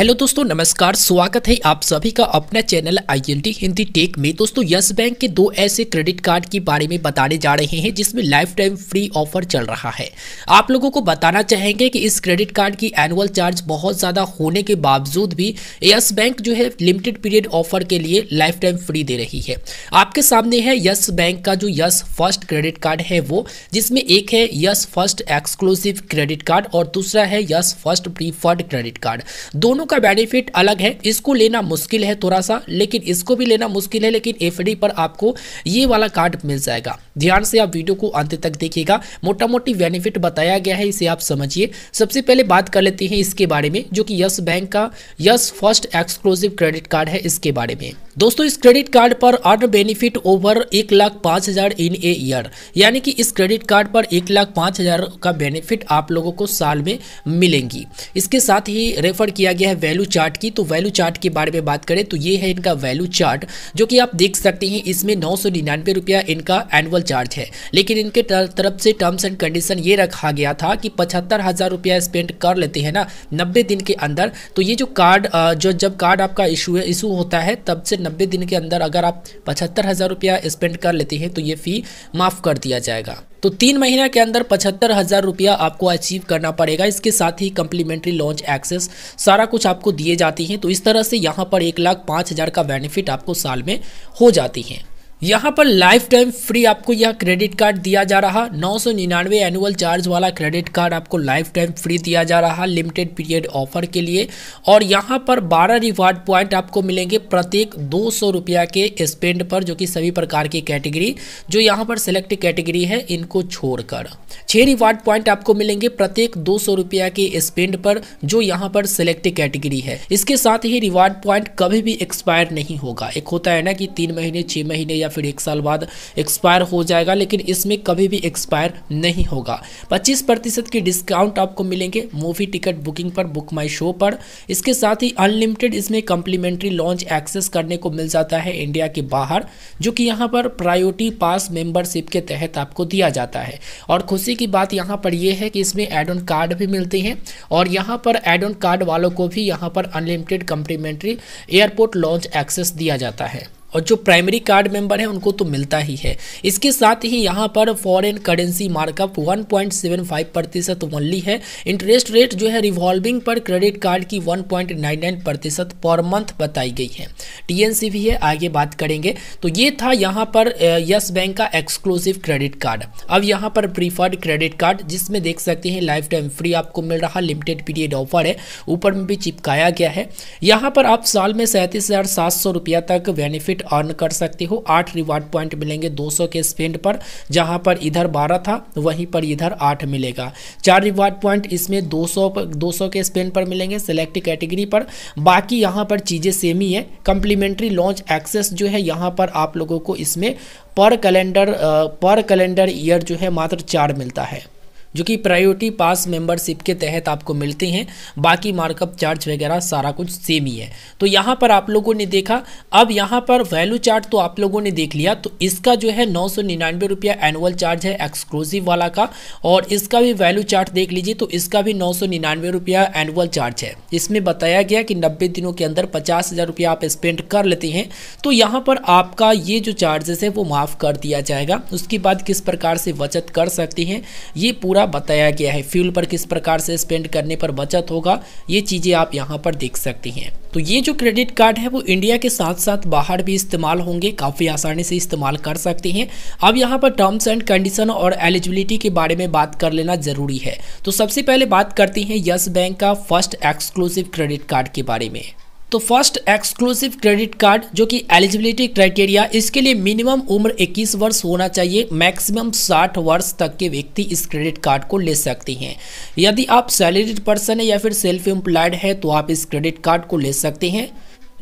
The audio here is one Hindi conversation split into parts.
हेलो दोस्तों नमस्कार स्वागत है आप सभी का अपना चैनल आईएनटी हिंदी टेक में दोस्तों यस बैंक के दो ऐसे क्रेडिट कार्ड के बारे में बताने जा रहे हैं जिसमें लाइफ टाइम फ्री ऑफर चल रहा है आप लोगों को बताना चाहेंगे कि इस क्रेडिट कार्ड की एनुअल चार्ज बहुत ज़्यादा होने के बावजूद भी यस बैंक जो है लिमिटेड पीरियड ऑफर के लिए लाइफ टाइम फ्री दे रही है आपके सामने है यस बैंक का जो यस फर्स्ट क्रेडिट कार्ड है वो जिसमें एक है Yes First exclusive credit card और दूसरा है Yes First preferred credit card दोनों का बेनिफिट अलग है इसको लेना मुश्किल है थोड़ा सा लेकिन इसको भी लेना मुश्किल है लेकिन एफ पर आपको ये वाला कार्ड मिल जाएगा ध्यान से आप वीडियो को अंत तक देखिएगा मोटा मोटी बेनिफिट बताया गया है इसे आप समझिए सबसे पहले बात कर लेते हैं इसके बारे में जो कि यस बैंक का Yes First exclusive credit card है इसके बारे में दोस्तों इस क्रेडिट कार्ड पर अर्न बेनिफिट ओवर एक लाख पाँच हज़ार इन ए ईयर यानी कि इस क्रेडिट कार्ड पर एक लाख पाँच हज़ार का बेनिफिट आप लोगों को साल में मिलेंगी इसके साथ ही रेफर किया गया है वैल्यू चार्ट की तो वैल्यू चार्ट के बारे में बात करें तो ये है इनका वैल्यू चार्ट जो कि आप देख सकते हैं इसमें नौ सौ निन्यानवे रुपया इनका एनुअल चार्ज है लेकिन इनके तरफ से टर्म्स एंड कंडीशन ये रखा गया था कि पचहत्तर हज़ार रुपया स्पेंड कर लेते हैं ना नब्बे दिन के अंदर तो ये जो कार्ड जो जब कार्ड आपका इशू है इशू होता है तब से नब्बे दिन के अंदर अगर आप पचहत्तर हज़ार रुपया स्पेंड कर लेते हैं तो ये फ़ी माफ़ कर दिया जाएगा तो तीन महीने के अंदर पचहत्तर हज़ार रुपया आपको अचीव करना पड़ेगा इसके साथ ही कम्प्लीमेंट्री लॉन्च एक्सेस सारा कुछ आपको दिए जाती हैं तो इस तरह से यहाँ पर एक लाख पाँच हज़ार का बेनिफिट आपको साल में हो जाती हैं यहाँ पर लाइफ टाइम फ्री आपको यह क्रेडिट कार्ड दिया जा रहा नौ सौ निन्यानवे एनुअल चार्ज वाला क्रेडिट कार्ड आपको लाइफ टाइम फ्री दिया जा रहा लिमिटेड पीरियड ऑफर के लिए और यहाँ पर 12 रिवार्ड पॉइंट आपको मिलेंगे प्रत्येक दो सौ के स्पेंड पर जो कि सभी प्रकार की कैटेगरी जो यहाँ पर सेलेक्ट कैटेगरी है इनको छोड़कर छः रिवार्ड पॉइंट आपको मिलेंगे प्रत्येक दो सौ के स्पेंड पर जो यहाँ पर सेलेक्ट कैटेगरी है इसके साथ ही रिवार्ड पॉइंट कभी भी एक्सपायर नहीं होगा एक होता है ना कि तीन महीने छः महीने या फिर एक साल बाद एक्सपायर हो जाएगा लेकिन इसमें कभी भी एक्सपायर नहीं होगा पच्चीस प्रतिशत की डिस्काउंट आपको मिलेंगे मूवी टिकट बुकिंग पर बुक माई शो पर इसके साथ ही अनलिमिटेड इसमें कंप्लीमेंट्री लॉन्च एक्सेस करने को मिल जाता है इंडिया के बाहर जो कि यहाँ पर प्रायोरिटी पास मेंबरशिप के तहत आपको दिया जाता है और खुशी की बात यहाँ पर यह है कि इसमें एड ऑन कार्ड भी मिलते हैं और यहाँ पर एड ऑन कार्ड वालों को भी यहाँ पर unlimited complimentary airport lounge access दिया जाता है और जो प्राइमरी कार्ड मेंबर है उनको तो मिलता ही है इसके साथ ही यहाँ पर फॉरेन करेंसी मार्कअप 1.75 प्रतिशत ओनली है इंटरेस्ट रेट जो है रिवॉल्विंग पर क्रेडिट कार्ड की 1.99 प्रतिशत पर मंथ बताई गई है टीएनसी भी है आगे बात करेंगे तो ये था यहाँ पर यस बैंक का एक्सक्लूसिव क्रेडिट कार्ड अब यहाँ पर प्रीफर्ड क्रेडिट कार्ड जिसमें देख सकते हैं लाइफ टाइम फ्री आपको मिल रहा लिमिटेड पीरियड ऑफर है ऊपर में भी चिपकाया गया है यहाँ पर आप साल में सैंतीस रुपया तक बेनिफिट पॉइंट अर्न कर सकते हो आठ रिवार्ड पॉइंट मिलेंगे 200 के स्पेंड पर जहां पर इधर 12 था वहीं पर इधर आठ मिलेगा चार रिवार्ड पॉइंट इसमें 200 पर 200 के स्पेंड पर मिलेंगे सेलेक्ट कैटेगरी पर बाकी यहां पर चीज़ें सेम ही है कंप्लीमेंट्री लॉन्च एक्सेस जो है यहाँ पर आप लोगों को इसमें पर कैलेंडर पर कैलेंडर ईयर जो है मात्र चार मिलता है जो कि प्रायोरिटी पास मेंबरशिप के तहत आपको मिलते हैं बाकी मार्कअप चार्ज वगैरह सारा कुछ सेम ही है तो यहाँ पर आप लोगों ने देखा अब यहाँ पर वैल्यू चार्ट तो आप लोगों ने देख लिया तो इसका जो है नौ सौ निन्यानवे रुपया एनुअल चार्ज है एक्सक्लूसिव वाला का और इसका भी वैल्यू चार्ट देख लीजिए तो इसका भी नौ सौ निन्यानवे रुपया एनुअल चार्ज है इसमें बताया गया कि नब्बे दिनों के अंदर पचास हज़ार रुपया आप स्पेंड कर लेते हैं तो यहाँ पर आपका ये जो चार्जेस है वो माफ़ कर दिया जाएगा उसके बाद किस प्रकार से बचत कर सकते हैं ये पूरा पूरा बताया गया है फ्यूल पर किस प्रकार से स्पेंड करने पर बचत होगा ये चीज़ें आप यहाँ पर देख सकते हैं तो ये जो क्रेडिट कार्ड है वो इंडिया के साथ साथ बाहर भी इस्तेमाल होंगे काफ़ी आसानी से इस्तेमाल कर सकते हैं अब यहाँ पर टर्म्स एंड कंडीशन और एलिजिबिलिटी के बारे में बात कर लेना ज़रूरी है तो सबसे पहले बात करते हैं यस बैंक का फर्स्ट एक्सक्लूसिव क्रेडिट कार्ड के बारे में तो फर्स्ट एक्सक्लूसिव क्रेडिट कार्ड जो कि एलिजिबिलिटी क्राइटेरिया इसके लिए मिनिमम उम्र 21 वर्ष होना चाहिए मैक्सिमम 60 वर्ष तक के व्यक्ति इस क्रेडिट कार्ड को ले सकते हैं यदि आप सैलरीड पर्सन है या फिर सेल्फ एम्प्लॉयड है तो आप इस क्रेडिट कार्ड को ले सकते हैं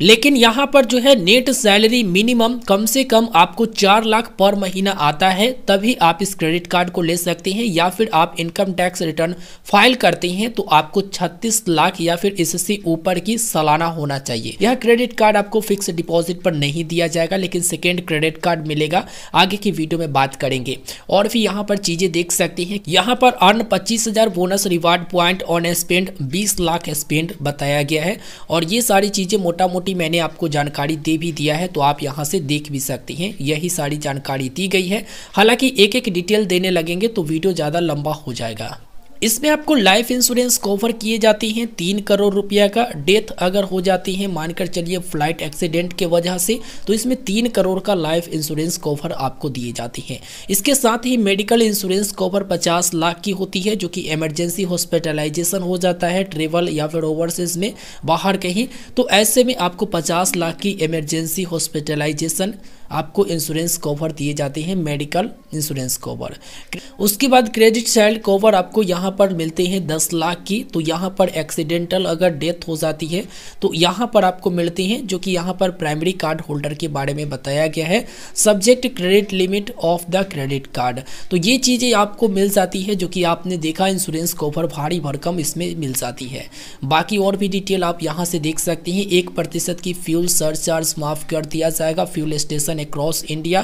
लेकिन यहाँ पर जो है नेट सैलरी मिनिमम कम से कम आपको चार लाख पर महीना आता है तभी आप इस क्रेडिट कार्ड को ले सकते हैं या फिर आप इनकम टैक्स रिटर्न फाइल करते हैं तो आपको 36 लाख या फिर इससे ऊपर की सालाना होना चाहिए यह क्रेडिट कार्ड आपको फिक्स डिपॉजिट पर नहीं दिया जाएगा लेकिन सेकेंड क्रेडिट कार्ड मिलेगा आगे की वीडियो में बात करेंगे और फिर यहाँ पर चीजें देख सकते हैं यहाँ पर अर्न पच्चीस bonus reward point on spend बीस लाख स्पेंड बताया गया है और ये सारी चीजें मोटा मोटी मोटी मैंने आपको जानकारी दे भी दिया है तो आप यहाँ से देख भी सकते हैं यही सारी जानकारी दी गई है हालांकि एक एक डिटेल देने लगेंगे तो वीडियो ज़्यादा लंबा हो जाएगा इसमें आपको लाइफ इंश्योरेंस कवर किए जाती हैं तीन करोड़ रुपया का डेथ अगर हो जाती है मानकर चलिए फ्लाइट एक्सीडेंट के वजह से तो इसमें तीन करोड़ का लाइफ इंश्योरेंस कवर आपको दिए जाती हैं इसके साथ ही मेडिकल इंश्योरेंस कवर पचास लाख की होती है जो कि इमरजेंसी हॉस्पिटलाइजेशन हो जाता है ट्रेवल या फिर ओवरसीज में बाहर कहीं तो ऐसे में आपको पचास लाख की इमरजेंसी हॉस्पिटलाइजेशन आपको इंश्योरेंस कवर दिए जाते हैं मेडिकल इंश्योरेंस कवर उसके बाद क्रेडिट चाइल्ड कवर आपको यहाँ पर मिलते हैं दस लाख की तो यहाँ पर एक्सीडेंटल अगर डेथ हो जाती है तो यहाँ पर आपको मिलते हैं जो कि यहाँ पर प्राइमरी कार्ड होल्डर के बारे में बताया गया है subject credit limit of the credit card तो ये चीज़ें आपको मिल जाती है जो कि आपने देखा इंश्योरेंस कवर भारी भरकम इसमें मिल जाती है बाकी और भी डिटेल आप यहाँ से देख सकते हैं एक प्रतिशत की फ्यूल सरचार्ज माफ़ कर दिया जाएगा fuel station transaction across India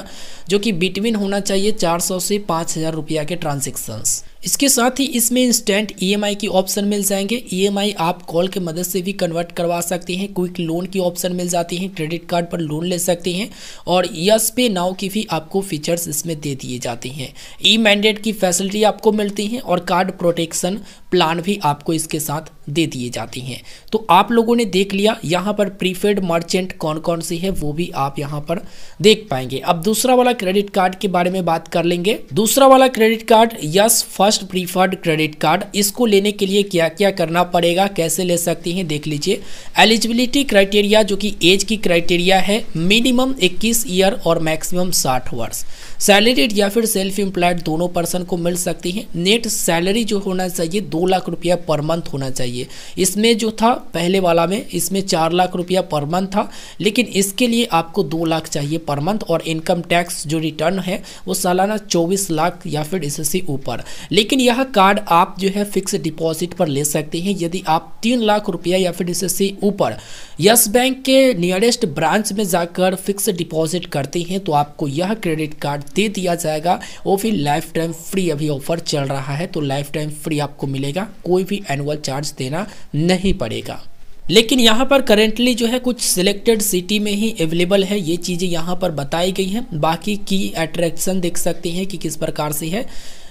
जो कि बिटवीन होना चाहिए 400 से 5000 रुपया के ट्रांजेक्शन्स इसके साथ ही इसमें इंस्टेंट ईएमआई e की ऑप्शन मिल जाएंगे ईएमआई e आप कॉल के मदद से भी कन्वर्ट करवा सकते हैं क्विक लोन की ऑप्शन मिल जाती है क्रेडिट कार्ड पर लोन ले सकते हैं और यस पे नाव की भी आपको फीचर्स इसमें दे दिए जाते हैं ई मैंडेट की फैसिलिटी आपको मिलती है और कार्ड प्रोटेक्शन प्लान भी आपको इसके साथ दे दिए जाते हैं तो आप लोगों ने देख लिया यहाँ पर प्रीफेड मर्चेंट कौन कौन सी है वो भी आप यहाँ पर देख पाएंगे अब दूसरा वाला क्रेडिट कार्ड के बारे में बात कर लेंगे दूसरा वाला credit card Yes First first preferred credit card इसको लेने के लिए क्या क्या करना पड़ेगा कैसे ले सकती हैं देख लीजिए एलिजिबिलिटी क्राइटेरिया जो कि एज की क्राइटेरिया है मिनिमम 21 ईयर और मैक्सिमम 60 वर्ष सैलरीड या फिर सेल्फ एम्प्लॉयड दोनों पर्सन को मिल सकती हैं नेट सैलरी जो होना चाहिए दो लाख रुपया पर मंथ होना चाहिए इसमें जो था पहले वाला में इसमें चार लाख रुपया पर मंथ था लेकिन इसके लिए आपको दो लाख चाहिए पर मंथ और इनकम टैक्स जो रिटर्न है वो सालाना चौबीस लाख या फिर इससे ऊपर लेकिन लेकिन यह कार्ड आप जो है फिक्स डिपॉजिट पर ले सकते हैं यदि आप तीन लाख रुपया या फिर इससे ऊपर यस बैंक के नियरेस्ट ब्रांच में जाकर फिक्स डिपॉजिट करते हैं तो आपको यह क्रेडिट कार्ड दे दिया जाएगा वो फिर लाइफ टाइम फ्री अभी ऑफर चल रहा है तो लाइफ टाइम फ्री आपको मिलेगा कोई भी एनुअल चार्ज देना नहीं पड़ेगा लेकिन यहाँ पर करेंटली जो है कुछ सिलेक्टेड सिटी में ही अवेलेबल है ये चीज़ें यहाँ पर बताई गई हैं बाकी की अट्रैक्शन देख सकते हैं कि किस प्रकार से है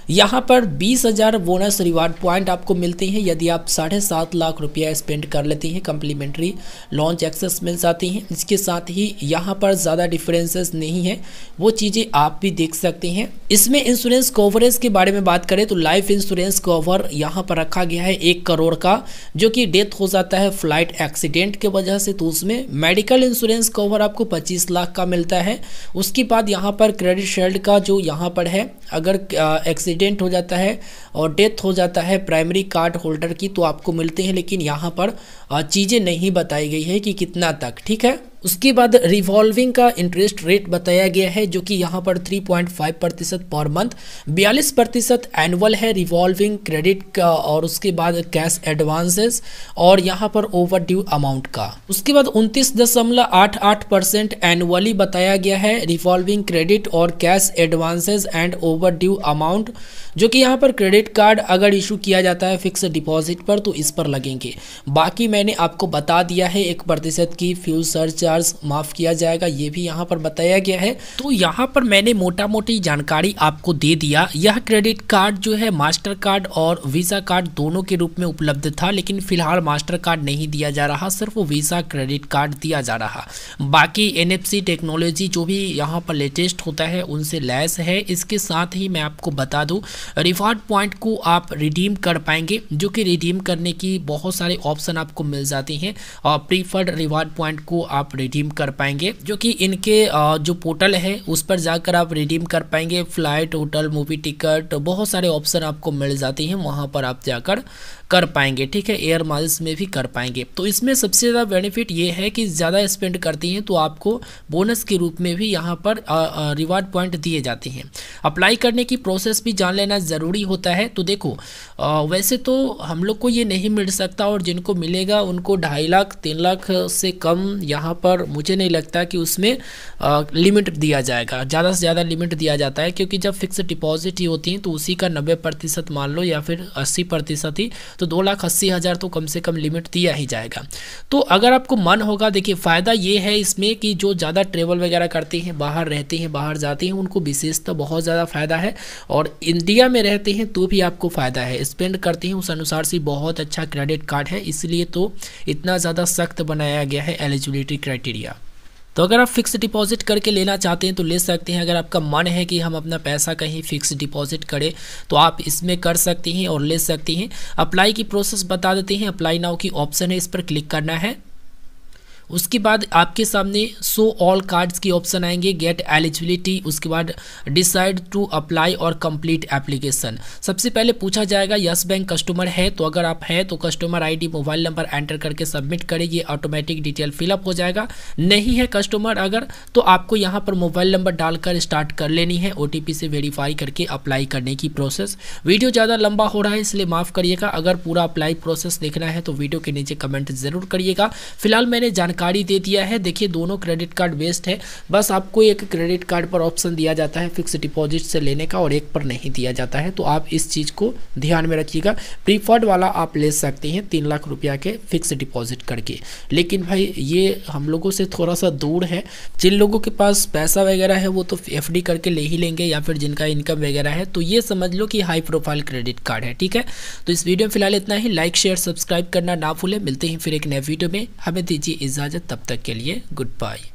यहाँ पर बीस हज़ार बोनस रिवार्ड पॉइंट आपको मिलते हैं यदि आप साढ़े सात लाख रुपया स्पेंड कर लेते हैं कम्प्लीमेंट्री लॉन्च एक्सेस मिल जाती हैं इसके साथ ही यहाँ पर ज़्यादा डिफरेंसेस नहीं है वो चीज़ें आप भी देख सकते हैं इसमें इंश्योरेंस कवरेज के बारे में बात करें तो लाइफ इंश्योरेंस कवर यहाँ पर रखा गया है एक करोड़ का जो कि डेथ हो जाता है फ्लाइट एक्सीडेंट के वजह से तो उसमें मेडिकल इंश्योरेंस कवर आपको पच्चीस लाख का मिलता है उसके बाद यहाँ पर क्रेडिट शेल्ड का जो यहाँ पर है अगर एक्सीडेंट एक्सीडेंट हो जाता है और डेथ हो जाता है प्राइमरी कार्ड होल्डर की तो आपको मिलते हैं लेकिन यहाँ पर चीज़ें नहीं बताई गई है कि कितना तक ठीक है उसके बाद रिवॉल्विंग का इंटरेस्ट रेट बताया गया है जो कि यहाँ पर 3.5 प्रतिशत पर मंथ 42 प्रतिशत एनुअल है रिवॉल्विंग क्रेडिट का और उसके बाद कैश एडवांसेस और यहाँ पर ओवर ड्यू अमाउंट का उसके बाद उनतीस परसेंट एनुअली बताया गया है रिवॉल्विंग क्रेडिट और cash advances and due amount जो कि यहाँ पर क्रेडिट कार्ड अगर इशू किया जाता है फिक्स डिपॉजिट पर तो इस पर लगेंगे बाकी मैंने आपको बता दिया है एक प्रतिशत की फ्यूल सर्च चार्ज माफ़ किया जाएगा ये भी यहाँ पर बताया गया है तो यहाँ पर मैंने मोटा मोटी जानकारी आपको दे दिया यह क्रेडिट कार्ड जो है मास्टर कार्ड और वीज़ा कार्ड दोनों के रूप में उपलब्ध था लेकिन फिलहाल मास्टर कार्ड नहीं दिया जा रहा सिर्फ वीज़ा क्रेडिट कार्ड दिया जा रहा बाकी एन टेक्नोलॉजी जो भी यहाँ पर लेटेस्ट होता है उनसे लैस है इसके साथ ही मैं आपको बता दूँ रिवार्ड पॉइंट को आप रिडीम कर पाएंगे जो कि रिडीम करने की बहुत सारे ऑप्शन आपको मिल जाते हैं और प्रीफर्ड रिवार्ड पॉइंट को आप रिडीम कर पाएंगे जो कि इनके जो पोर्टल है उस पर जाकर आप रिडीम कर पाएंगे फ्लाइट होटल मूवी टिकट बहुत सारे ऑप्शन आपको मिल जाती हैं वहाँ पर आप जाकर कर पाएंगे ठीक है एयर माइल्स में भी कर पाएंगे तो इसमें सबसे ज़्यादा बेनिफिट ये है कि ज़्यादा स्पेंड करती हैं तो आपको बोनस के रूप में भी यहाँ पर रिवार्ड पॉइंट दिए जाते हैं अप्लाई करने की प्रोसेस भी जान लेना ज़रूरी होता है तो देखो आ, वैसे तो हम लोग को ये नहीं मिल सकता और जिनको मिलेगा उनको ढाई लाख तीन लाख से कम यहाँ पर मुझे नहीं लगता कि उसमें आ, लिमिट दिया जाएगा ज़्यादा से ज़्यादा लिमिट दिया जाता है क्योंकि जब फिक्स डिपॉजिट ही होती हैं तो उसी का नब्बे प्रतिशत मान लो या फिर अस्सी प्रतिशत ही तो दो लाख अस्सी हज़ार तो कम से कम लिमिट दिया ही जाएगा तो अगर आपको मन होगा देखिए फ़ायदा ये है इसमें कि जो ज़्यादा ट्रेवल वगैरह करते हैं बाहर रहते हैं बाहर जाते हैं उनको विशेषतः तो बहुत ज़्यादा फ़ायदा है और इंडिया में रहते हैं तो भी आपको फ़ायदा है स्पेंड करते हैं उस अनुसार से बहुत अच्छा क्रेडिट कार्ड है इसलिए तो इतना ज़्यादा सख्त बनाया गया है एलिजिबिलिटी क्राइटेरिया तो अगर आप फिक्स डिपॉजिट करके लेना चाहते हैं तो ले सकते हैं अगर आपका मन है कि हम अपना पैसा कहीं फिक्स डिपॉजिट करें तो आप इसमें कर सकते हैं और ले सकते हैं अप्लाई की प्रोसेस बता देते हैं अप्लाई नाउ की ऑप्शन है इस पर क्लिक करना है उसके बाद आपके सामने शो ऑल कार्ड्स की ऑप्शन आएंगे गेट एलिजिबिलिटी उसके बाद डिसाइड टू अप्लाई और कंप्लीट एप्लीकेशन सबसे पहले पूछा जाएगा यस बैंक कस्टमर है तो अगर आप हैं तो customer ID mobile number enter करके सबमिट करें ये ऑटोमेटिक डिटेल फिलअप हो जाएगा नहीं है कस्टमर अगर तो आपको यहाँ पर मोबाइल नंबर डालकर स्टार्ट कर लेनी है ओ से वेरीफाई करके अप्लाई करने की प्रोसेस वीडियो ज़्यादा लंबा हो रहा है इसलिए माफ़ करिएगा अगर पूरा अप्लाई प्रोसेस देखना है तो वीडियो के नीचे कमेंट ज़रूर करिएगा फिलहाल मैंने जानकारी जानकारी दे दिया है देखिए दोनों क्रेडिट कार्ड बेस्ड है बस आपको एक क्रेडिट कार्ड पर ऑप्शन दिया जाता है फिक्स डिपॉजिट से लेने का और एक पर नहीं दिया जाता है तो आप इस चीज़ को ध्यान में रखिएगा प्रीफर्ड वाला आप ले सकते हैं तीन लाख रुपया के फिक्स डिपॉजिट करके लेकिन भाई ये हम लोगों से थोड़ा सा दूर है जिन लोगों के पास पैसा वगैरह है वो तो एफ करके ले ही लेंगे या फिर जिनका इनकम वगैरह है तो ये समझ लो कि हाई प्रोफाइल क्रेडिट कार्ड है ठीक है तो इस वीडियो में फिलहाल इतना ही लाइक शेयर सब्सक्राइब करना ना भूलें मिलते हैं फिर एक नए वीडियो में हमें दीजिए इजाज़त इजाज़त तब तक के लिए गुड बाय